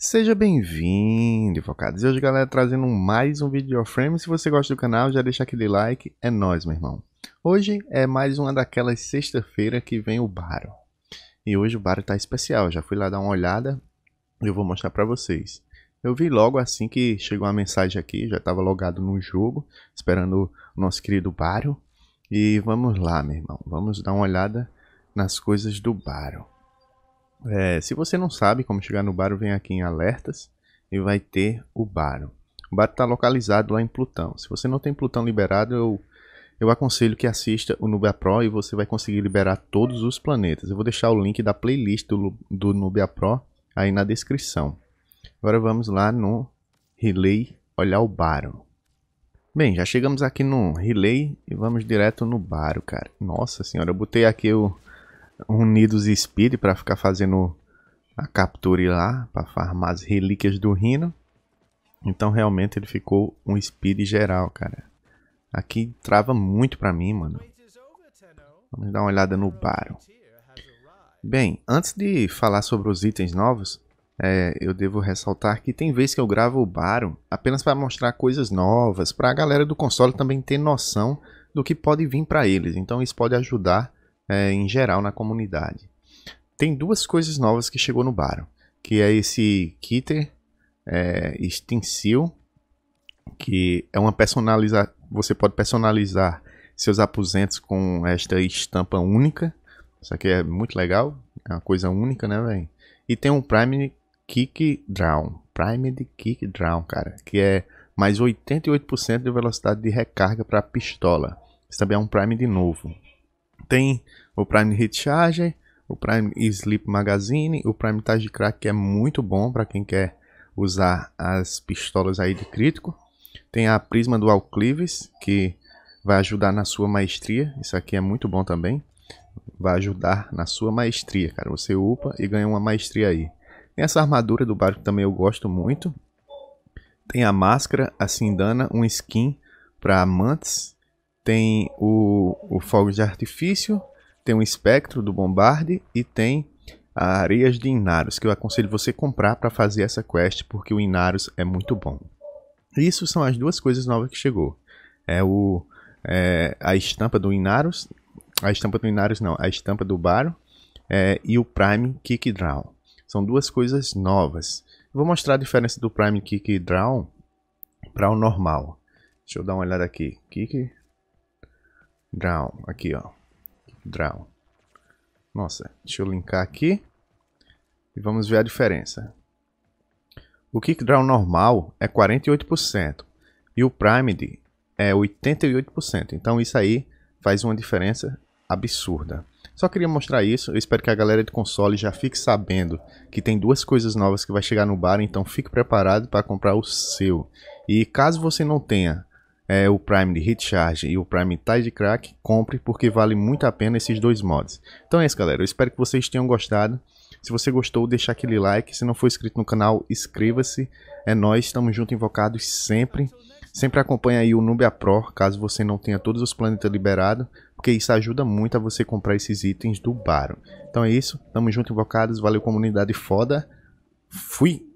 Seja bem-vindo, focados. E hoje, galera, trazendo mais um vídeo de Oframe. Se você gosta do canal, já deixa aquele like. É nóis, meu irmão. Hoje é mais uma daquelas sexta-feira que vem o Baro. E hoje o Baro tá especial. já fui lá dar uma olhada e eu vou mostrar para vocês. Eu vi logo assim que chegou uma mensagem aqui, já estava logado no jogo, esperando o nosso querido Baro. E vamos lá, meu irmão. Vamos dar uma olhada nas coisas do Baro. É, se você não sabe como chegar no Baro, vem aqui em Alertas e vai ter o Baro. O Baro está localizado lá em Plutão. Se você não tem Plutão liberado, eu, eu aconselho que assista o Nubia Pro e você vai conseguir liberar todos os planetas. Eu vou deixar o link da playlist do, do Nubia Pro aí na descrição. Agora vamos lá no Relay olhar o Baro. Bem, já chegamos aqui no Relay e vamos direto no Baro, cara. Nossa senhora, eu botei aqui o unidos e Speed para ficar fazendo a captura lá, para farmar as relíquias do rino Então realmente ele ficou um Speed geral, cara. Aqui trava muito para mim, mano. Vamos dar uma olhada no Baron. Bem, antes de falar sobre os itens novos, é, eu devo ressaltar que tem vezes que eu gravo o Baron apenas para mostrar coisas novas, para a galera do console também ter noção do que pode vir para eles. Então isso pode ajudar é, em geral na comunidade. Tem duas coisas novas que chegou no bar, que é esse Kitter é, Stencil, que é uma personalização, você pode personalizar seus aposentos com esta estampa única. Isso aqui é muito legal, é uma coisa única, né, velho? E tem um Prime Kick Drown, Prime de Kick Drown, cara, que é mais 88% de velocidade de recarga para pistola. Isso também é um Prime de novo tem o Prime Recharge, o Prime Sleep Magazine, o Prime Taj Crack que é muito bom para quem quer usar as pistolas aí de crítico. Tem a Prisma do Alclives, que vai ajudar na sua maestria. Isso aqui é muito bom também. Vai ajudar na sua maestria, cara. Você upa e ganha uma maestria aí. Tem essa armadura do barco também eu gosto muito. Tem a máscara, a sindana, um skin para amantes tem o, o fogo de artifício, tem o espectro do bombarde e tem areias de Inaros, que eu aconselho você comprar para fazer essa quest, porque o Inaros é muito bom. Isso são as duas coisas novas que chegou. É o é, a estampa do Inaros, a estampa do Inaros não, a estampa do Baro é, e o Prime Kick Draw. São duas coisas novas. Vou mostrar a diferença do Prime Kick Draw para o normal. Deixa eu dar uma olhada aqui. Kick Draw, aqui ó. Draw. Nossa, deixa eu linkar aqui. E vamos ver a diferença. O Draw normal é 48% e o primed é 88%. Então isso aí faz uma diferença absurda. Só queria mostrar isso. Eu espero que a galera de console já fique sabendo que tem duas coisas novas que vai chegar no bar, então fique preparado para comprar o seu. E caso você não tenha é, o Prime de Hit Charge e o Prime Tide Crack, compre porque vale muito a pena esses dois mods. Então é isso galera, eu espero que vocês tenham gostado. Se você gostou, deixa aquele like. Se não for inscrito no canal, inscreva-se. É nós, estamos juntos invocados sempre. Sempre acompanha aí o Nubia Pro, caso você não tenha todos os planetas liberados, porque isso ajuda muito a você comprar esses itens do Baron. Então é isso, tamo junto invocados, valeu comunidade foda. Fui!